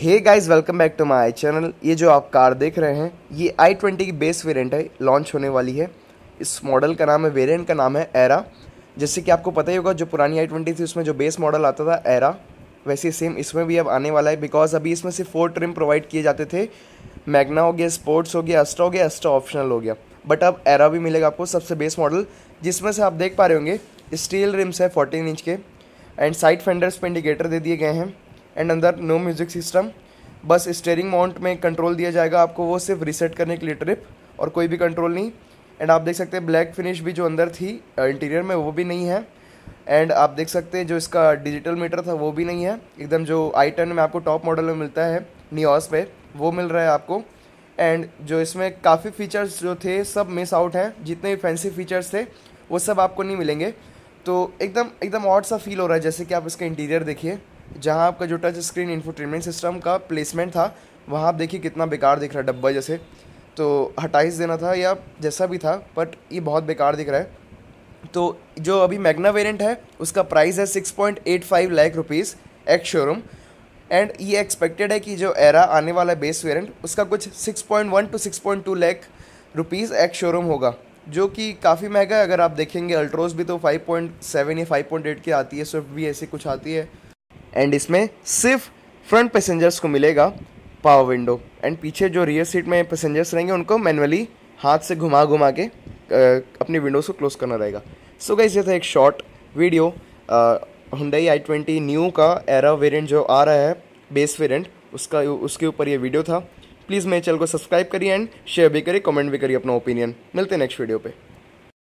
hey guys welcome back to my channel ये जो आप कार देख रहे हैं ये आई ट्वेंटी की बेस वेरिएंट है लॉन्च होने वाली है इस मॉडल का नाम है वेरिएंट का नाम है एरा जैसे कि आपको पता ही होगा जो पुरानी आई ट्वेंटी थी उसमें जो बेस मॉडल आता था एरा वैसे सेम इसमें भी अब आने वाला है बिकॉज अभी इसमें सिर्फ फोर ट्रिम प्रोवाइड किए जाते थे मैगना हो गया स्पोर्ट्स हो गया अस्ट्रा हो गया अस्ट्रा ऑप्शनल हो गया बट अब एरा भी मिलेगा आपको सबसे बेस मॉडल जिसमें से आप देख पा रहे होंगे स्टील रिम्स है फोर्टीन इंच के एंड साइड फेंडर्स पर इंडिकेटर दे दिए गए हैं एंड अंदर नो म्यूज़िक सिस्टम बस स्टेयरिंग माउंट में कंट्रोल दिया जाएगा आपको वो सिर्फ रिसेट करने के लिए ट्रिप और कोई भी कंट्रोल नहीं एंड आप देख सकते हैं ब्लैक फिनिश भी जो अंदर थी इंटीरियर में वो भी नहीं है एंड आप देख सकते हैं जो इसका डिजिटल मीटर था वो भी नहीं है एकदम जो आई टेन में आपको टॉप मॉडल में मिलता है नियोस पे वो मिल रहा है आपको एंड जो इसमें काफ़ी फीचर्स जो थे सब मिस आउट हैं जितने भी फैंसी फीचर्स थे वो सब आपको नहीं मिलेंगे तो एकदम एकदम ऑट सा फील हो रहा है जैसे कि आप इसका इंटीरियर देखिए जहाँ आपका जो टच स्क्रीन इन्फोटेनमेंट सिस्टम का प्लेसमेंट था वहाँ आप देखिए कितना बेकार दिख रहा है डब्बा जैसे तो हटाइस देना था या जैसा भी था बट ये बहुत बेकार दिख रहा है तो जो अभी मैगना वेरिएंट है उसका प्राइस है six point eight five lakh rupees ex showroom and ये एक्सपेक्टेड है कि जो एरा आने वाला है बेस वेरिएंट उसका कुछ six point one two six point two lakh rupees ex showroom होगा जो कि काफ़ी महंगा है अगर आप देखेंगे अल्ट्रोज भी तो फाइव पॉइंट सेवन या फाइव पॉइंट एट की आती है स्विफ्ट भी ऐसी कुछ आती है एंड इसमें सिर्फ फ्रंट पैसेंजर्स को मिलेगा पावर विंडो एंड पीछे जो रियर सीट में पैसेंजर्स रहेंगे उनको मैनुअली हाथ से घुमा घुमा के अपनी विंडोज़ को क्लोज़ करना रहेगा सो गाइज ये था एक short video Hyundai i twenty new का एरा वेरिएंट जो आ रहा है बेस वेरिएंट उसका उसके ऊपर ये वीडियो था प्लीज़ मेरे चैनल को सब्सक्राइब करिए एंड शेयर भी करिए कमेंट भी करिए अपना ओपिनियन मिलते हैं नेक्स्ट वीडियो पर